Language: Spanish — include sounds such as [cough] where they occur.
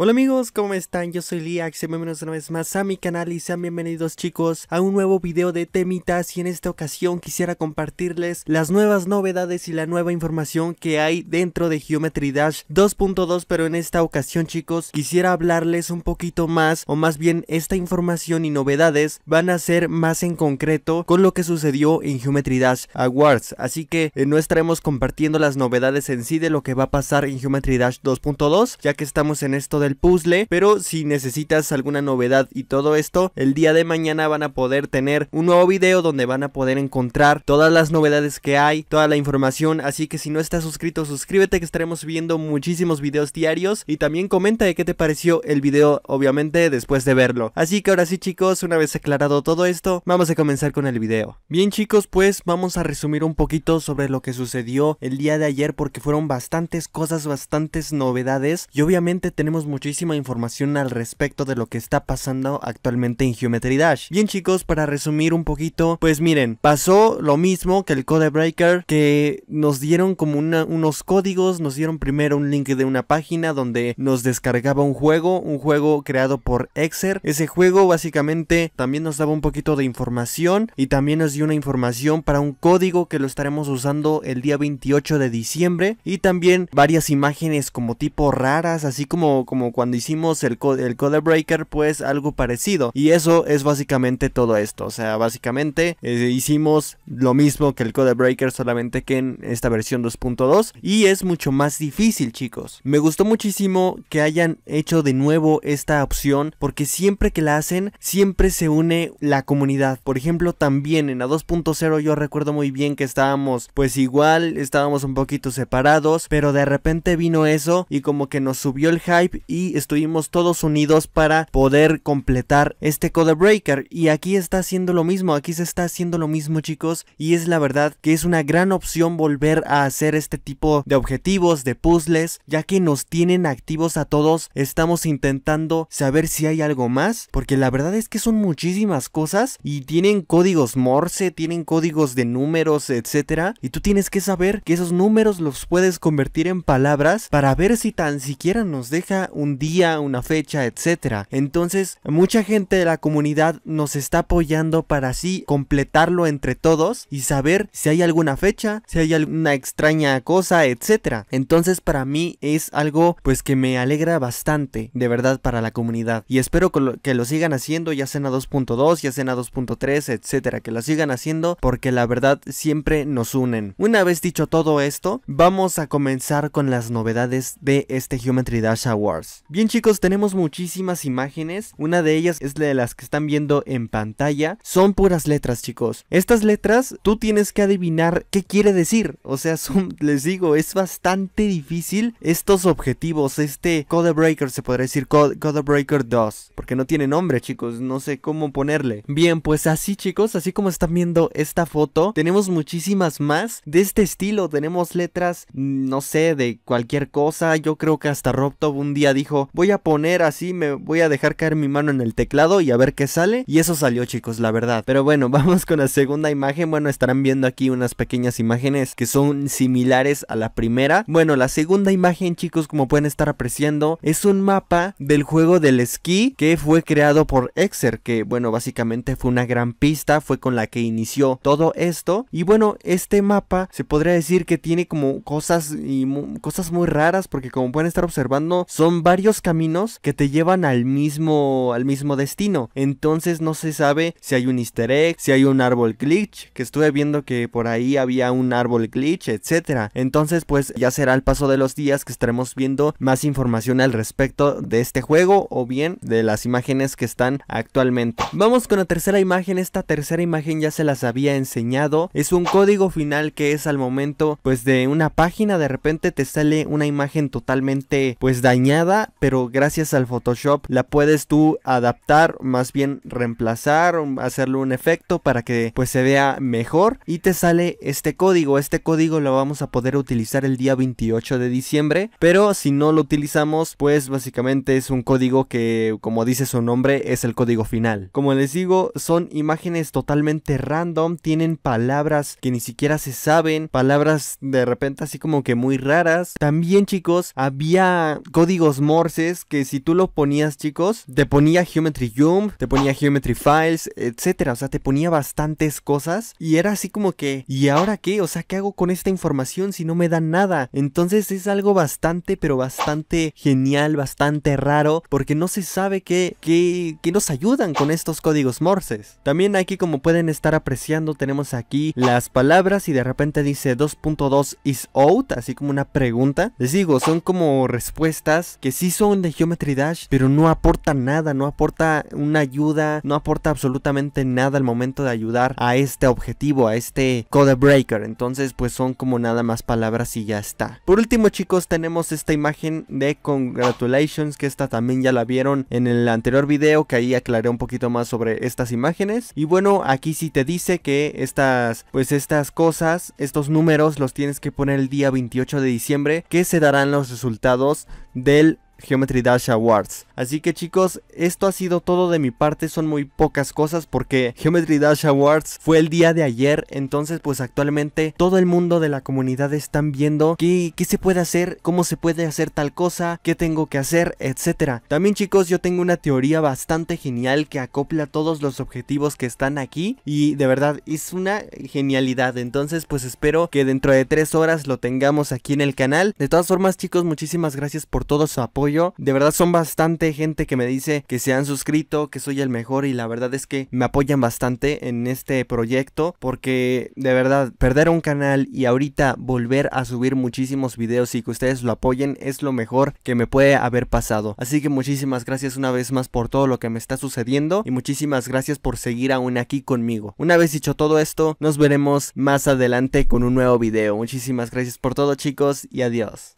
Hola amigos, ¿cómo están? Yo soy Liax, bienvenidos una vez más a mi canal y sean bienvenidos chicos a un nuevo video de temitas y en esta ocasión quisiera compartirles las nuevas novedades y la nueva información que hay dentro de Geometry Dash 2.2 pero en esta ocasión chicos quisiera hablarles un poquito más o más bien esta información y novedades van a ser más en concreto con lo que sucedió en Geometry Dash Awards así que eh, no estaremos compartiendo las novedades en sí de lo que va a pasar en Geometry Dash 2.2 ya que estamos en esto de puzzle, pero si necesitas alguna novedad y todo esto, el día de mañana van a poder tener un nuevo video donde van a poder encontrar todas las novedades que hay, toda la información, así que si no estás suscrito, suscríbete que estaremos viendo muchísimos videos diarios y también comenta de qué te pareció el video, obviamente, después de verlo. Así que ahora sí chicos, una vez aclarado todo esto, vamos a comenzar con el video. Bien chicos, pues vamos a resumir un poquito sobre lo que sucedió el día de ayer porque fueron bastantes cosas, bastantes novedades y obviamente tenemos muchísima información al respecto de lo que está pasando actualmente en Geometry Dash. Bien chicos, para resumir un poquito, pues miren, pasó lo mismo que el Codebreaker que nos dieron como unos códigos, nos dieron primero un link de una página donde nos descargaba un juego, un juego creado por Exer. Ese juego básicamente también nos daba un poquito de información y también nos dio una información para un código que lo estaremos usando el día 28 de diciembre y también varias imágenes como tipo raras, así como como cuando hicimos el, Codebreaker el Code Breaker, pues algo parecido. Y eso es básicamente todo esto. O sea, básicamente eh, hicimos lo mismo que el Code Breaker, solamente que en esta versión 2.2. Y es mucho más difícil, chicos. Me gustó muchísimo que hayan hecho de nuevo esta opción, porque siempre que la hacen, siempre se une la comunidad. Por ejemplo, también en la 2.0 yo recuerdo muy bien que estábamos, pues igual, estábamos un poquito separados, pero de repente vino eso y como que nos subió el hype y estuvimos todos unidos para poder completar este Codebreaker Y aquí está haciendo lo mismo, aquí se está haciendo lo mismo chicos y es la verdad que es una gran opción volver a hacer este tipo de objetivos, de puzzles, ya que nos tienen activos a todos, estamos intentando saber si hay algo más, porque la verdad es que son muchísimas cosas y tienen códigos morse, tienen códigos de números, etcétera, y tú tienes que saber que esos números los puedes convertir en palabras para ver si tan siquiera nos deja un un día, una fecha, etc. Entonces, mucha gente de la comunidad nos está apoyando para así completarlo entre todos y saber si hay alguna fecha, si hay alguna extraña cosa, etc. Entonces, para mí es algo pues que me alegra bastante, de verdad, para la comunidad. Y espero que lo sigan haciendo, ya sea en 2.2, ya sea en 2.3, etcétera, que lo sigan haciendo porque la verdad siempre nos unen. Una vez dicho todo esto, vamos a comenzar con las novedades de este Geometry Dash Awards. Bien chicos, tenemos muchísimas imágenes. Una de ellas es la de las que están viendo en pantalla. Son puras letras chicos. Estas letras tú tienes que adivinar qué quiere decir. O sea, [laughs] les digo, es bastante difícil estos objetivos. Este Code se podría decir Codebreaker Code 2. Porque no tiene nombre chicos, no sé cómo ponerle. Bien, pues así chicos, así como están viendo esta foto, tenemos muchísimas más de este estilo. Tenemos letras, mm, no sé, de cualquier cosa. Yo creo que hasta RobTop un día dijo, voy a poner así, me voy a dejar caer mi mano en el teclado y a ver qué sale. Y eso salió chicos, la verdad. Pero bueno, [laughs] vamos con la segunda imagen. Bueno, estarán viendo aquí unas pequeñas imágenes que son similares a la primera. Bueno, la segunda imagen chicos, como pueden estar apreciando, es un mapa del juego del esquí que fue creado por Exer, que bueno, básicamente fue una gran pista, fue con la que inició todo esto. Y bueno, este mapa se podría decir que tiene como cosas y cosas muy raras porque como pueden estar observando son varios caminos que te llevan al mismo, al mismo destino. Entonces no se sabe si hay un easter egg, si hay un árbol glitch, que estuve viendo que por ahí había un árbol glitch, etcétera. Entonces pues ya será al paso de los días que estaremos viendo más información al respecto de este juego o bien de las imágenes que están actualmente. Vamos con la tercera imagen, esta tercera imagen ya se las había enseñado, es un código final que es al momento pues de una página de repente te sale una imagen totalmente pues dañada pero gracias al Photoshop la puedes tú adaptar, más bien reemplazar, hacerle un efecto para que pues se vea mejor y te sale este código. Este código lo vamos a poder utilizar el día 28 de diciembre, pero si no lo utilizamos, pues básicamente es un código que como dice su nombre es el código final. Como les digo, son imágenes totalmente random, tienen palabras que ni siquiera se saben, palabras de repente así como que muy raras. También chicos, había códigos morses que si tú lo ponías, chicos, te ponía Geometry Jump, te ponía Geometry Files, etcétera. O sea, te ponía bastantes cosas y era así como que, ¿y ahora qué? O sea, ¿qué hago con esta información si no me da nada? Entonces es algo bastante, pero bastante genial, bastante raro, porque no se sabe qué, qué, qué nos ayudan con estos códigos morses. También aquí, como pueden estar apreciando, tenemos aquí las palabras y de repente dice 2.2 is out, así como una pregunta. Les digo, son como respuestas que sí son de Geometry Dash, pero no aporta nada, no aporta una ayuda, no aporta absolutamente nada al momento de ayudar a este objetivo, a este Code Breaker. Entonces, pues son como nada más palabras y ya está. Por último, chicos, tenemos esta imagen de Congratulations, que esta también ya la vieron en el anterior video, que ahí aclaré un poquito más sobre estas imágenes. Y bueno, aquí sí te dice que estas, pues estas cosas, estos números los tienes que poner el día 28 de diciembre, que se darán los resultados del Geometry Dash Awards. Así que chicos, esto ha sido todo de mi parte, son muy pocas cosas porque Geometry Dash Awards fue el día de ayer, entonces pues actualmente todo el mundo de la comunidad están viendo qué, qué se puede hacer, cómo se puede hacer tal cosa, qué tengo que hacer, etcétera. También chicos, yo tengo una teoría bastante genial que acopla todos los objetivos que están aquí y de verdad es una genialidad, entonces pues espero que dentro de tres horas lo tengamos aquí en el canal. De todas formas chicos, muchísimas gracias por todo su apoyo yo. De verdad son bastante gente que me dice que se han suscrito, que soy el mejor y la verdad es que me apoyan bastante en este proyecto porque de verdad perder un canal y ahorita volver a subir muchísimos videos y que ustedes lo apoyen es lo mejor que me puede haber pasado. Así que muchísimas gracias una vez más por todo lo que me está sucediendo y muchísimas gracias por seguir aún aquí conmigo. Una vez dicho todo esto, nos veremos más adelante con un nuevo video. Muchísimas gracias por todo chicos y adiós.